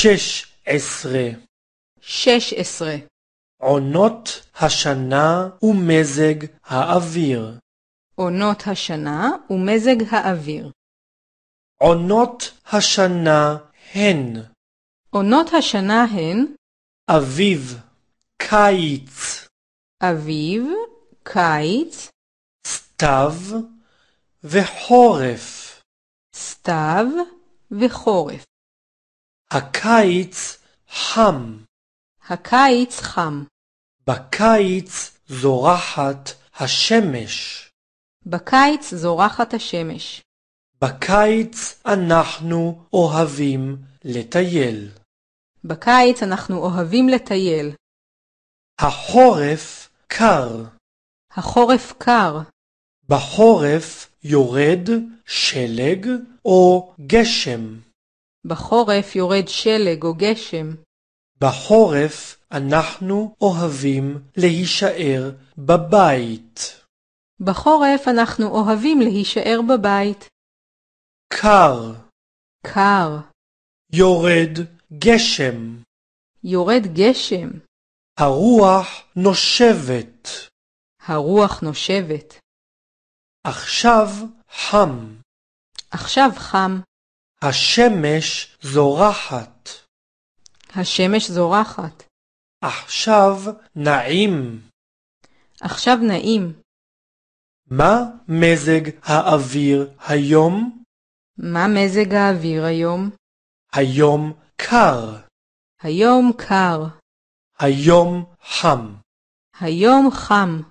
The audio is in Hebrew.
שש עשרה. שש עשרה. עונות השנה ומזג האוויר. עונות השנה ומזג האוויר. עונות השנה הן. עונות השנה הן אביב, קיץ. אביב, קיץ. סתיו וחורף. סתיו וחורף. הקיץ חם. הקיץ חם. בקיץ זורחת השמש. בקיץ זורחת השמש. בקיץ אנחנו אוהבים לטייל. בקיץ אנחנו אוהבים לטייל. החורף קר. החורף קר. בחורף יורד שלג או גשם. בחורף יורד שלג או גשם. בחורף אנחנו אוהבים להישאר בבית. בחורף אנחנו אוהבים להישאר בבית. קר. קר. יורד גשם. יורד גשם. הרוח נושבת. הרוח נושבת. עכשיו חם. עכשיו חם. השמש זורחת. השמש זורחת. עכשיו נעים. עכשיו נעים. מה מזג האוויר היום? מה מזג האוויר היום? היום קר. היום קר. היום חם. היום חם.